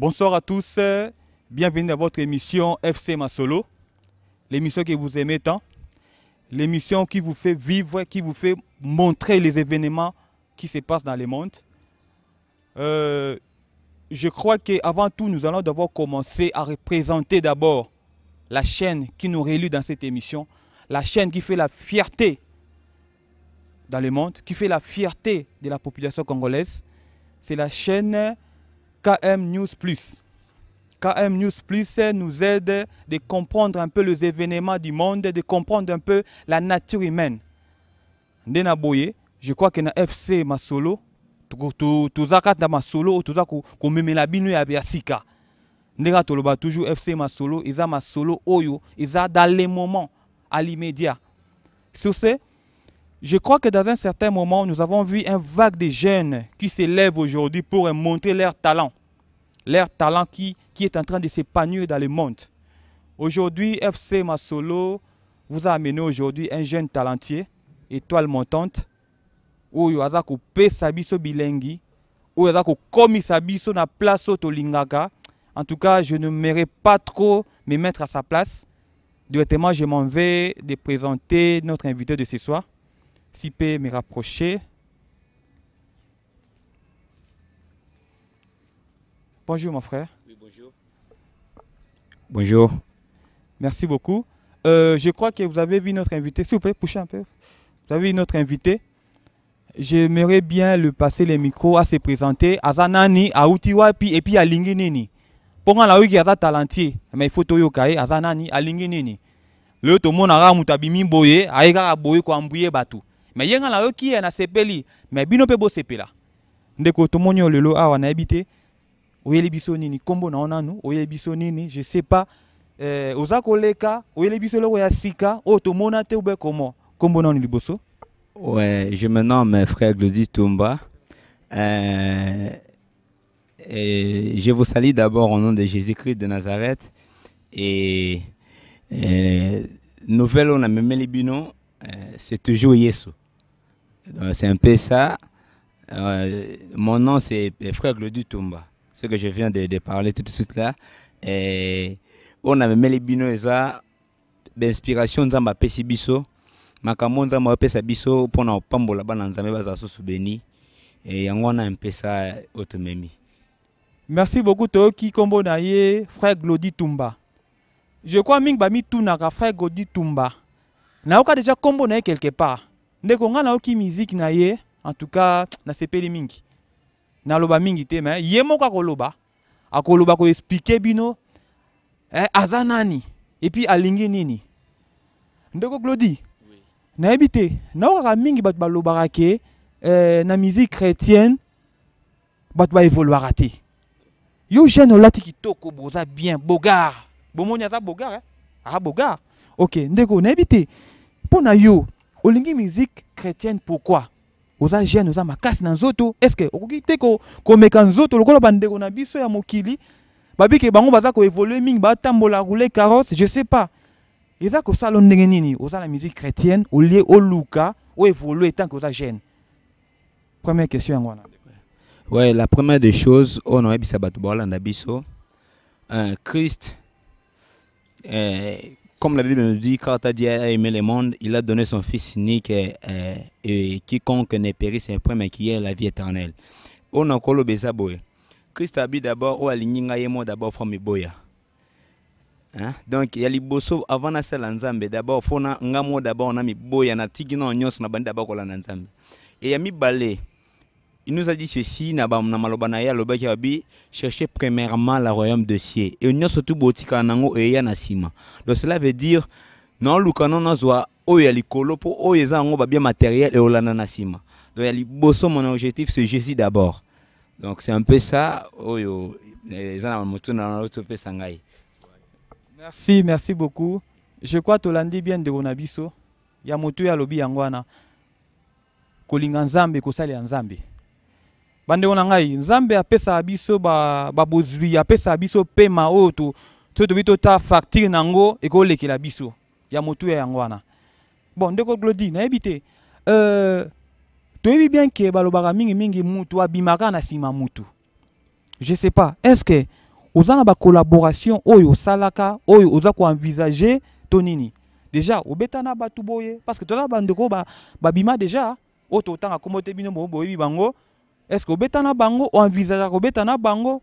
Bonsoir à tous, bienvenue à votre émission FC Masolo, l'émission que vous aimez tant, l'émission qui vous fait vivre, qui vous fait montrer les événements qui se passent dans le monde. Euh, je crois qu'avant tout, nous allons d'abord commencer à représenter d'abord la chaîne qui nous réélue dans cette émission, la chaîne qui fait la fierté dans le monde, qui fait la fierté de la population congolaise. C'est la chaîne KM News Plus. KM News Plus nous aide de comprendre un peu les événements du monde, de comprendre un peu la nature humaine. Ndena boye, je crois que na FC Masolo, tout na Masolo, toza komemela bino ya sika. Ndeka toloba toujours FC Masolo, isa Masolo oyo, isa dans les moments, à l'immédiat. Sur ce, je crois que dans un certain moment, nous avons vu un vague de jeunes qui s'élèvent aujourd'hui pour montrer leur talent leur talent qui, est en train de s'épanouir dans le monde. Aujourd'hui, FC Masolo vous a amené aujourd'hui un jeune talentier, étoile montante, oyo aza coupé Sabiso bilengi, oyo aza s'habiller Sabiso na place au l'ingaga. En tout cas, je ne mérite pas trop me mettre à sa place. Directement, je m'en vais de présenter notre invité de ce soir. Si peut me rapprocher. Bonjour mon frère. Oui, bonjour. Bonjour. Merci beaucoup. Euh, je crois que vous avez vu notre invité. S'il vous plaît, poussez un peu. Vous avez vu notre invité. J'aimerais bien le passer les micros à se présenter. Azanani, à puis et puis à Linginini. Pour la qui a talentier, mais il faut toyokae, Azanani, à Linginini. Le tout le monde a mutabimi boye, aïga boye ko ambuye batu. Mais il y a un qui est na sepeli, mais bino pe bo là. Ndeko tomoni lelo awa na habité oyeli ni nini nkombo na yo nanu je sais pas euh, ozakoleka koleka biso ya sika oyo oh, tomona te ube comment, nkombo nanu liboso ouais je me nomme frère glodis tumba et eh, eh, je vous salue d'abord au nom de jésus-christ de nazareth et, et eh, nouvelle on a les c'est toujours yesu c'est un peu ça euh, mon nom c'est frère glodis tumba ce que je viens de, de parler tout de suite là. Et on a même les bino ça d'inspiration nzamba pesi biso makambo ma apesa biso mpona kopambola bana nzambe bazala susu beni e un peu empesa otomemi merci beaucoup toyoki nkombo na frère glodi tumba je crois tout bamitunaka frère glodi tumba nayoka déjà nkombo quelque part ndeko ngai nayoki miziki musique ye en tout cas nasepeli mingi naloba mingi te me ye moko akoloba akoloba expliquer bino eh, aza nani puis alingi nini ndeko glodi oui. mingi bato balobaka ke eh, na musique chrétienne bato te yo jeune olati kitoko boza bien bogar bomoni aza bogar eh? a bogar ok ndeko te mpo na yo musique chrétienne pourquoi oza jeune oza makasi na nzoto estce okoki te komeka nzoto lokola bandeko na biso ya mokili babiki bango baza koévolue mingi batambola roule carrosse je sais pas eza kosala ndenge nini ozala musique chrétienne olie oluka oévolue tant que oza jeune première question yango wana ouais la première des choses oyo na oyebisa bato baolanda biso euh, christ euh, comme la Bible nous dit, quand a aimé le monde, il a donné son Fils unique et, euh, euh, et, quiconque ne périsse point, mais qui ait la vie éternelle. On a le Christ a dit d'abord, d'abord boya. Hein? Donc il y a liboso avant na en d'abord fona d'abord on a mi boya na na bandi d'abord Et il y a balé. Il nous a dit ceci, na maloba ya loba bi chercher premièrement le royaume de ciel et on surtout botika nango e ya sima Donc cela veut dire non lukano na zwa oyo ya likolo po oyo eza yango ba bien matériel et olana na sima. Donc ya liboso mon objectif c'est Jésus d'abord. Donc c'est un peu ça oyo eh, eza na moto na l'autre pe sangai. Merci, merci beaucoup. Je crois tolandi bien de Gonabiso ya moto ya lobi yangwana. kolinga nzambe kosalela nzambe bande na ngai nzambe apesaka biso babozwi ba apesaka biso pema oto to soki bito ta tota facture na yango la biso ya motu ya ngwana bon ndeko glodi na te euh, toyebi bien ke balobaka mingi mutu abima kana na mutu je sais pas est ce que oza na collaboration oyo salaka oyo oza envisager to nini déjà obeta na bato boye parce que toza bande ko ba déjà oto tanga komote te bo boyebi bango bo, est ce que obeta na bango oenvisageaka kobeta na bango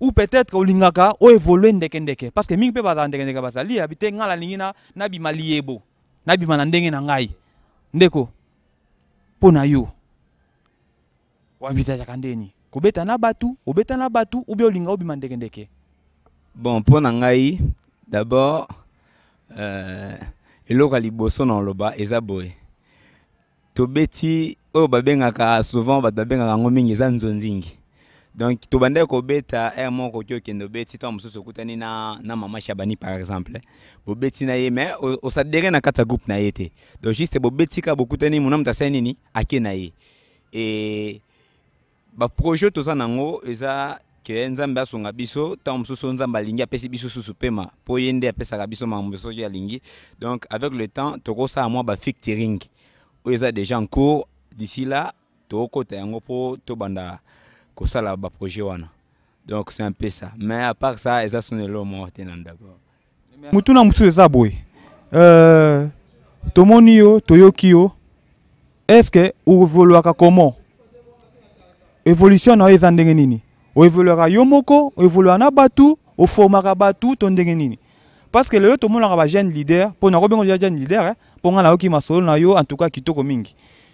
ou peut-être olingaka oévolue ndekendeke parce que mingi mpe bazala ndekendeke bazali yabi te ngai nalingi nabima liyebo nabima na ndenge na ngai ndeko mpo na yo oenvisageaka ndeni kobeta na bato obeta na bato ou bien olinga obima ndekendeke bon mpo na ngai d'abord euh, eloko ya liboso na oloba eza boye tobeti oyo babengaka souvent bato babengaka yango mingi eza nzonzingi donc tobanda kobeta r moko oki okende obeti ntango mosusu okutani na, na mama shabani par exemple bobeti na ye mais osadere na kati ya groupe na ye te donc juste bobeti bokutani mona moto asali nini ake na ye e baprojet toza nango eza ke nzambe asonga biso ntango mosusu nzambe alingi apesi biso susu pema mpo ye nde apesaka biso makambo alingi donc avec le temps tokosala mwa bafictiring oyo eza déjà en cours d'ici là tokokota yango ça là, kosala projet wana donc c'est un peu ça mais à part ça eza soni elo moko te na ndako motu na mosusu eza boye euh, tomoni yo est ce que oevoluaka comment évolution na les eza ndenge nini oevoluaka yo moko oevoluaka na bato oformaka bato to ndenge nini parce que le lelo tomonaka bajeune leader mpo na kobengo jeune leader mpo ngai nayoki masolo na yo en tout cas kitoko mingi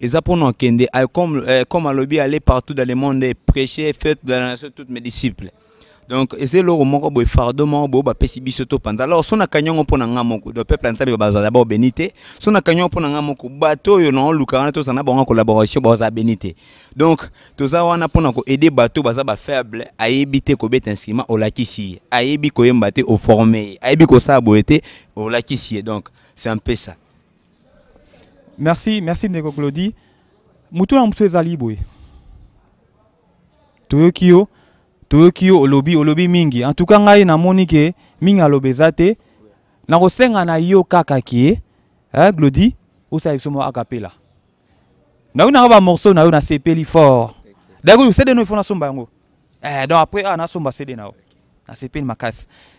eza mpo na okende ah, comme eh, comme alobi aller partout dans le monde eh, prêcher faire dans la nation mes disciples donc eza eloko moko boye fardeau moko boye bapesi alors son nakangi yango mpo na ngai moko do peuple ya nzambe bazala baobeni te so nakangi yango mpo na ngai moko bato oyo naoluka wana toza na bango collaboration bazala beni te donc toza wana mpo na koaide bato baza bafaible ayebi te kobeta instrument olakisi ye ayebi koyemba te au ye ayebi kosala boye te olakisi donc c'est un peu ça merci merci ndeko claudi mutu na mutu ezali boye toyoki yo toyoki yo olobi olobi mingi en tout cas ngai namoni ke mingi alobi eza te nakosenga na yo kaka ke eh, glodi osala biso moko akapela nayoki nango bamorceau na yo nasepeli fort dako cd no ifo nasomba yango eh, donc après ah, nasomba cd na yo nasepeli makasi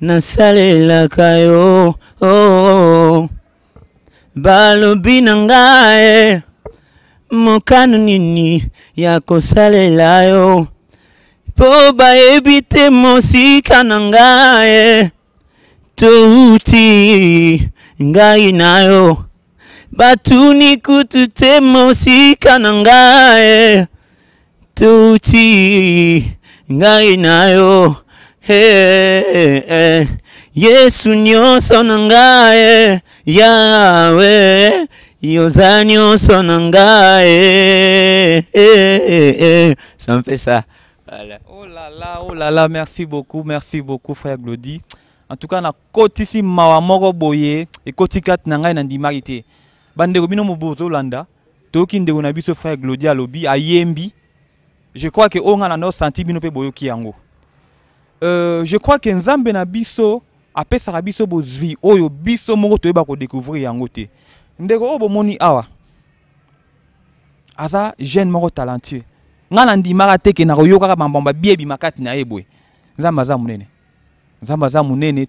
nasalelaka yo oh, oh. balobi na ngai mokano nini ya kosalela yo mpo bayebi te mosika na ngai touti ngai na yo batuni kutu te mosika na ngai touti ngai na yo eh, eh. Yesu nyoso na yawe yoza nyonso na ngai ça me fait ça voilà. oh là là oh là là merci beaucoup merci beaucoup frère Glody en tout cas nakotisi mawa moko boye ekoti kati na ngai nandimaki te bandeko bino bozo landa, toki ndeko na biso frère Glody alobi ayembi je crois que on a na ndosenti bino mpe boyoki angou. Euh, je crois que nzambe na biso apesaka biso bozwi oyo biso moko toyeba découvrir yango te ndeko obo moni awa aza jeune moko talentueux ngai nandimaka te ke nakoyokaka mambamba bi makati na ebwe boye nzambe aza monene nzambe aza monene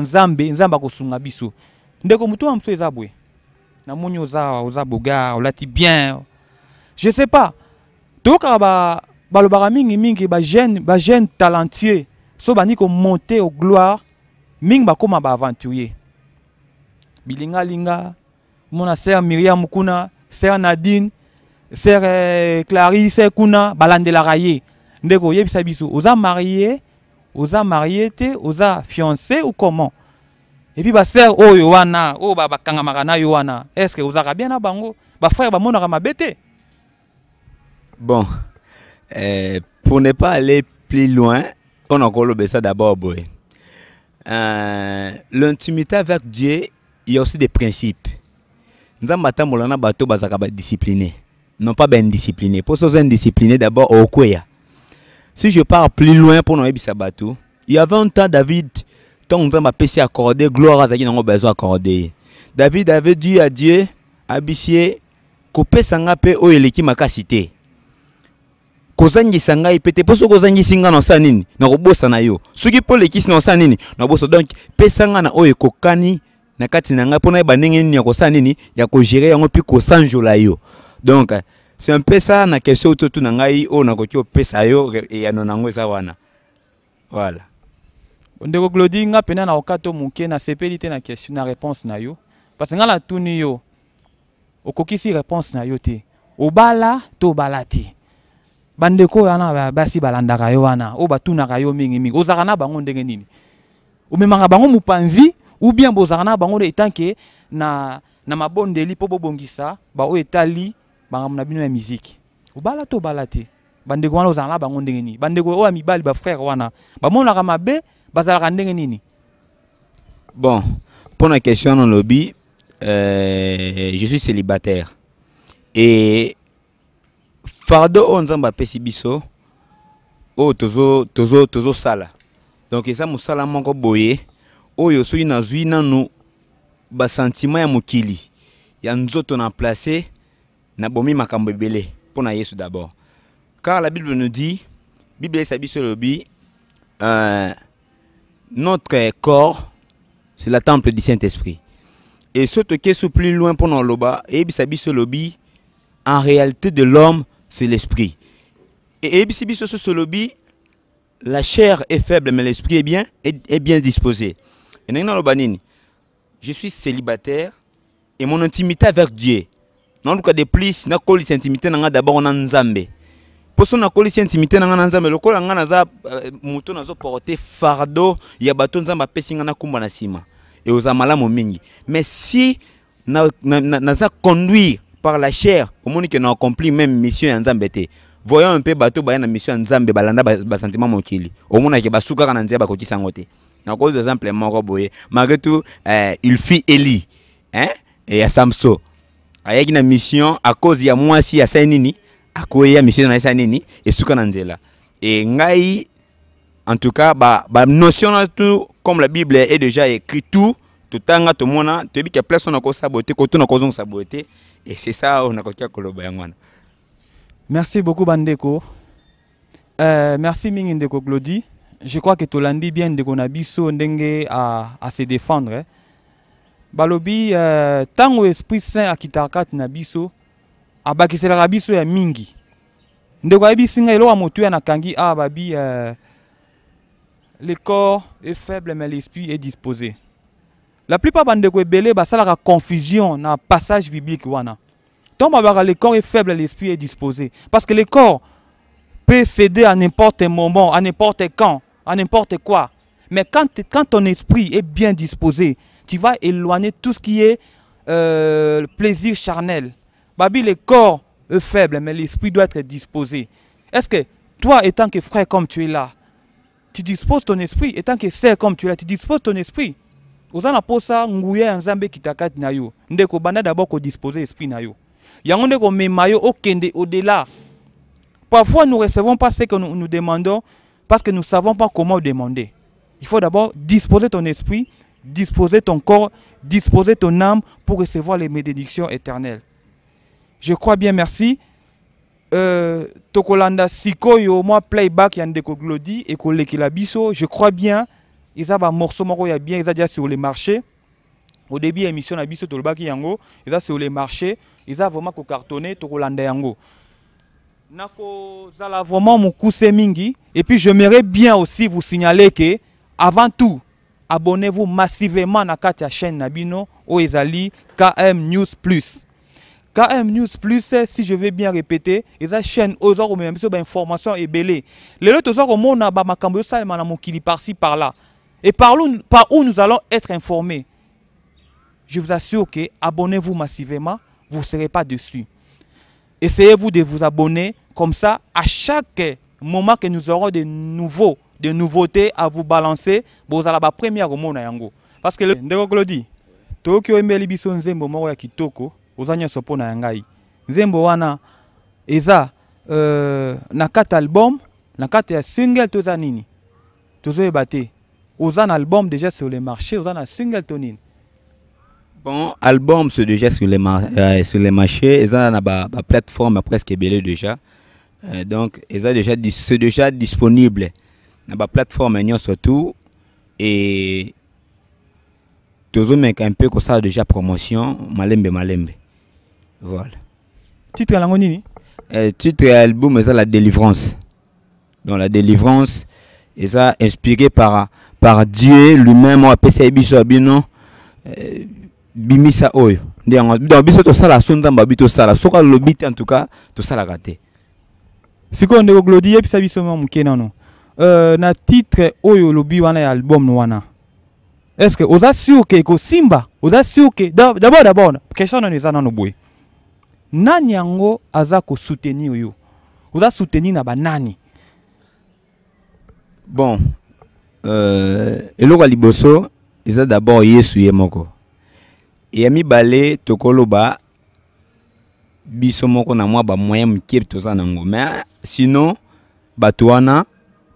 nzambe nzambe akosunga biso ndeko motu wa mosu na boye namoni oza oza bogar olati bien je sais pas mingi ba jeune ba jeune talentueux so ko monter au gloire mingi bakóma bilinga linga mona sœur miriam kuna sœur nadine ser eh, clarise kuna balandelaka ye nde koyebisa biso oza marié oza marie oza fiancé ou comment epuis oh, oyo kanga makana oh, bakangamaka Est-ce que vous avez bien na bango ba mona a te bon euh, pour ne pas aller plus loin ça d'abord euh, l'intimité avec Dieu il y a aussi des principes nous avons bato bazaka discipliné non pas bien discipliné pour ceux discipliné, d'abord au si je pars plus loin pour nous bato il y avait un temps David tant nous avons péché accordé gloire à Zaki nous besoin accordé David avait dit à Dieu abisier kopesanga mpe oyo oh, eleki Makasité. cité kozangi ngai pete poso kozangi singa ozangisi sanini na osala na yo suki pole sanini, na sanini na pesanga pesa na oyo kokani, na kati na ngai mpo nayeba ndenge nini ya ko ya kogere yango yo Donc, c'est un peu ça na question to tunangai ngai na nakoki pesa yo e ya na yango eza wana voilà ndeko claudi nga ngapena na okato to na question na réponse na yo parce nga tuni yo okokisi réponse na yo te obala to bandeko ba basi balandaka yo wana oyo batunaka yo mingi ozalaka na bango ndenge nini omemaka bango mupanzi ou bien bozalaka na bango etant na, na li mpo bobongisa o etali ba na bino ya miziki obala to balate bandeko wana ozalaka na bango ndenge nini bandeko oyo ya mibali bafrere wana ka mabe bazalaka ndenge nini bon pour la question de lobby euh, je suis célibataire et fardeau oyo oh, nzambe apesi biso oyo oh, tozo tozo, sala donc eza sala moko boye oyo na no ba sentiment ya mokili ya nzoto na placé na makambo ebele pour na yesu d'abord car la bible nous dit bible esa biso euh, notre corps c'est la temple du saint-esprit et qui est plus loin pendant l'obat et eyebisa biso elobi en réalité de l'homme c'est l'esprit. Et, ce Sosolobi, la chair est faible, mais l'esprit est bien, est, est bien disposé. Et je suis célibataire et mon intimité avec Dieu. Dans le cas de plus, na koli intimité nanga d'abord on nzambe. Pour son colis intimité nanga nzambe, le col nanga naza euh, muto nazo porter fardeau, ya bato nzamba pesinga na kumba na sima. Et aux amala mingi. Mais si na na, na, naza conduire par la chair au monde qui na accompli même mission en nzambe voyons un peu bato baya na mission en nzambe balanda basentiment mokili omonake basuka kaka na nzia bakokisa yango te na kozwa exemple moko boye malgré tout euh, il fit eli hein? et à samso avec une mission a cause ya à Saint nini a mission na Saint nini suka na nzela et ngai en tout cas bah notion na tout comme la bible est déjà écrit tout totanga tomona toyebi ke place wana kosa boye te koto na kozongisa boye et c'est ça oyo nakokia koloba yango wana merci beaucoup bandeko euh, merci mingi ndeko glodi je crois que tolandi bien ndeko na biso ndenge se défendre hein. balobi euh, ntango esprit saint akitaka kati na biso abakiselaka biso ya mingi ndeko ayebisi ngai eloko ya motu ya nakangi awa babi euh, le corps est faible mais l'esprit est disposé la plupart qui ebele bah, la confusion le passage biblique wana bah, le corps est faible l'esprit est disposé parce que le corps peut céder à n'importe quel moment à n'importe quand à n'importe quoi mais quand, quand ton esprit est bien disposé tu vas éloigner tout ce qui est euh, plaisir charnel babi le corps est faible mais l'esprit doit être disposé est-ce que toi étant que frère comme tu es là tu disposes ton esprit étant que sœur comme tu es là tu disposes ton esprit ozana na mposa nguya ya nzambe kitakati na yo ndeko banda dabord disposer esprit na yo yango ngonde komema yo okende au-delà parfois nous recevons pas ce que nous, nous demandons parce que nous savons pas comment demander il faut d'abord disposer ton esprit disposer ton corps disposer ton âme pour recevoir les bénédictions éternelles je crois bien merci euh, tokolanda sikoyo moi playback ya ndeko glodi kila biso je crois bien ils ont un morceau bien ils déjà sur les marchés au début émission na biso yango sur les marchés Ils ont vraiment cartonné tokolanda yango nakozala vraiment mokuse mingi et puis j'aimerais bien aussi vous signaler que avant tout abonnez-vous massivement à la chaîne Nabino ou ezali km news plus KM News Plus, si je vais bien répéter, c'est une chaîne aux informations et belé. Les autres, on a makambo yo salema mokili par-ci par-là et par où, par où nous allons être informés. Je vous assure que abonnez-vous massivement, vous ne serez pas dessus. Essayez-vous de vous abonner, comme ça, à chaque moment que nous aurons de nouveau, de nouveautés à vous balancer, vous allez la première au monde Parce que le Ndeko Tokyo emeli vous nzembo moko ya kitoko, ozanya sopo na yangai. Nzembo wana eza euh, na kata album, na kata ya single toza nini? Tozoyeba te. Vous avez un album déjà sur le marché, vous avez un single tonine. Bon, album c'est déjà sur les, euh, sur les marchés, ils ont une plateforme presque belle déjà. Euh, donc, ils ont déjà, c'est déjà disponible. La plateforme est surtout et toujours les un peu comme ça déjà promotion malembe malembe. Voilà. Titre la nini? Euh, titre album c'est la délivrance. Donc la délivrance, et ça inspiré par par Dieu lui-même on a pensé biso bino bimisa oyo nde yango donc biso tosala so nzambe abi ça soki alobi te en tout cas si te sikoyo glodie puis yebisa biso mwa moke mon euh, na titre oyo lobi wana album wana est ce que assure que ko Simba oza assure que dabord dabord question nano eza nano boye nani yango aza soutenir yo oza soutenir na banani bon euh, eloko ya liboso eza d'abord yesu ye moko ami balé tokoloba biso moko na mwa bamoyen moke toza nango Mais sinon bato wana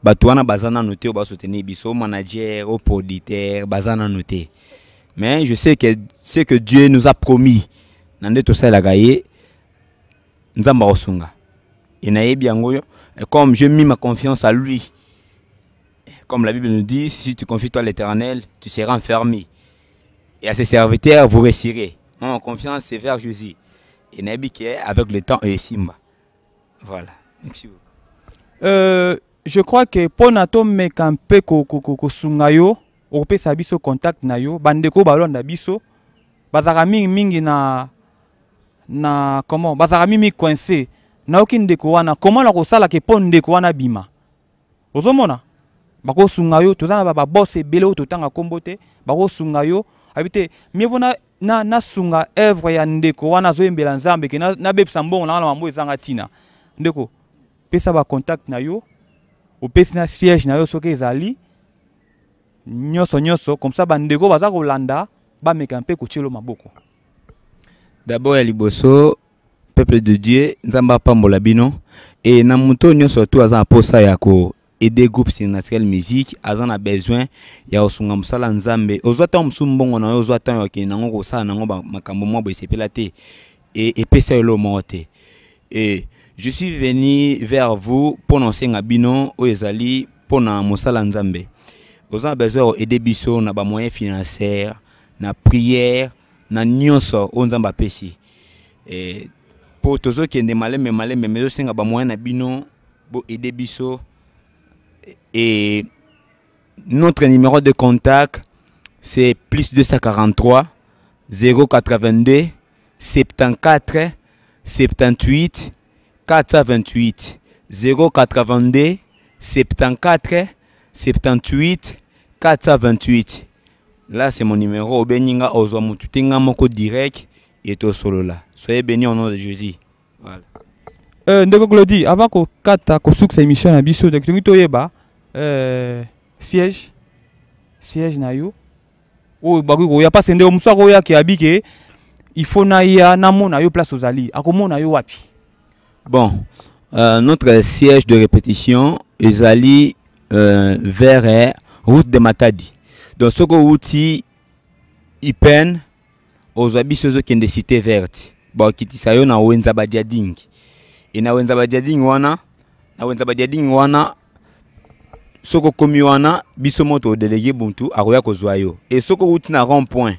bazana noté baza soutenir biso manager oproditeur bazana noté. mais je sais que ce que dieu nous a promis na nde tosalelaka ye nzambe osunga. e nayebi yango comme je mis ma confiance à lui comme la Bible nous dit, si tu confies toi à l'Éternel, tu seras enfermé. Et à ses serviteurs, vous réussirez. Moi, en confiance, c'est vers Jésus. Et Nabi qui est avec le temps et Simba. Voilà. Merci beaucoup. Euh, je crois que pour Nato Mekampe Kosungayo, okopesa biso contact na yo bandeko na biso bazalaka mingi na na comment bazalaka mingi coincé nayoki ndeko wana komona kosalaka mpo ko wana bima ozomona bakosunga yo toza na babose ebele oyo totanga nkombo te bakosunga yo ayebi te mie mpo nasunga na œuvre ya ndeko wana azoyembela nzambe ke nabebisa mbongo na nga na mambo ezanga ntina ndeko pesa bacontact na yo opesi na siège na yo soki ezali nyonso nyonso komsa bandeko baza kolanda bameka mpe kotielo maboko dabord ya liboso peuple de dieu nzambe apambola bino e na moto nyonso tu aza na mposa ya ko Et des groupes Sénatriel Musique azan a besoin ya osunga musala nzambe ozwa ta msumbongo na yo ozwa ta yo ke nango ko sala nango makambo mwa bo sepela te et et pesa yo monte et je suis venu vers vous pour lancer ngabino o ezali pona musala nzambe ozan besoin aider biso na ba moyens financiers na prière na nyonso o nzamba pesi et pour ceux tozo kende maleme maleme mezo singa ba moyens na bino bo aider biso et notre numéro de contact, c'est plus 243 082 74 78 428 082 74 78 428 là c'est mon numéro obeninga ozwa mutu mon moko direct et au solo là soyez bénis au nom de Jésus voilà euh, ndeko Claudie avant émission Yeba. Euh, siège siège na yo oyo oh, pas koya ya ki mosu il faut na ya na namona yo place aux ali akomona yo wapi bon euh, notre siège de répétition isali euh, vers euh, route de matadi donc soko outi abis ozwa biso ezokende cité verte qui yo na wenza badiading et na wenza badiading wana na wenza wana soko komiwana biso moto délégué buntu akoya kozwa yo et soko uti na rond point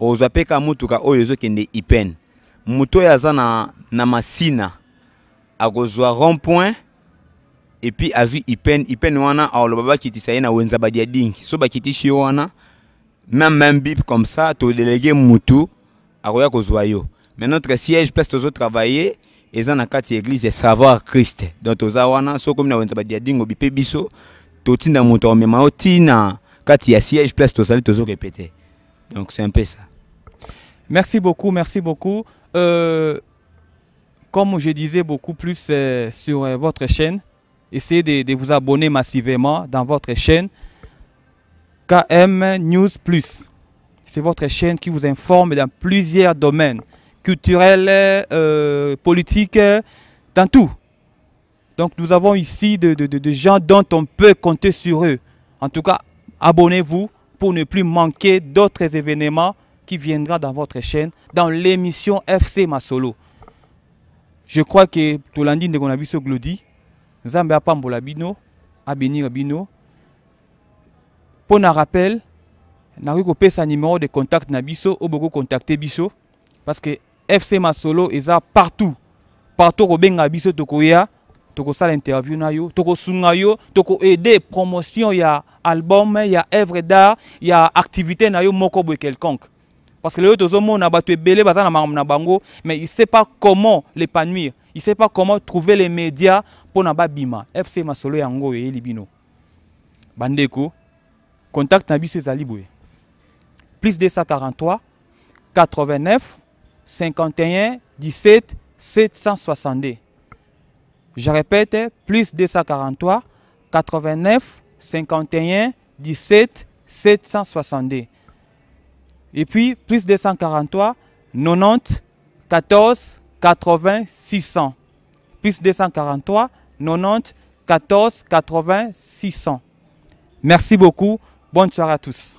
ozwa mpe ka motuka oyo ezokende ipene moto oyo aza na, na masina akozwa rond point epuis azwi ipene ipene wana aoloba bakitisa ye na wenza badia dingi so bakitishi wana même même bip comme ça délégué mutu akoya kozwa yo mais notre siège place tozotravaille eza na kati église savoir christ donc toza wana so komi wenza badia dingi biso siège place toujours répété. donc c'est un peu ça merci beaucoup merci beaucoup euh, comme je disais beaucoup plus euh, sur euh, votre chaîne essayez de, de, vous abonner massivement dans votre chaîne KM News Plus c'est votre chaîne qui vous informe dans plusieurs domaines culturels politiques dans tout donc nous avons ici des de, gens dont on peut compter sur eux. En tout cas, abonnez-vous pour ne plus manquer d'autres événements qui viendront dans votre chaîne, dans l'émission FC Masolo. Je crois que de Ndegonabiso Glodi, Zambé Apambola Bino, Abenir Bino. Pour un rappel, avons pesa numéro de contact Nabiso, beaucoup contacter Biso, parce que FC Masolo est partout. Partout, Robenga Biso Tokoya, faut interview na yo tokosunga yo aider promotion ya album ya œuvre d'art ya activité na yo moko quelconque parce que les autres, hommes belé baza na na bango mais il sait pas comment l'épanouir il sait pas comment trouver les médias pour pour faire. fc masolo yango oyo eyeli bino bandeko contact na biso plus 243 89 51 17 762 je répète, hein, plus 243 89 51 17 762. Et puis, plus 243 90 14 80 600. Plus 243 90 14 80 600. Merci beaucoup. Bonne soirée à tous.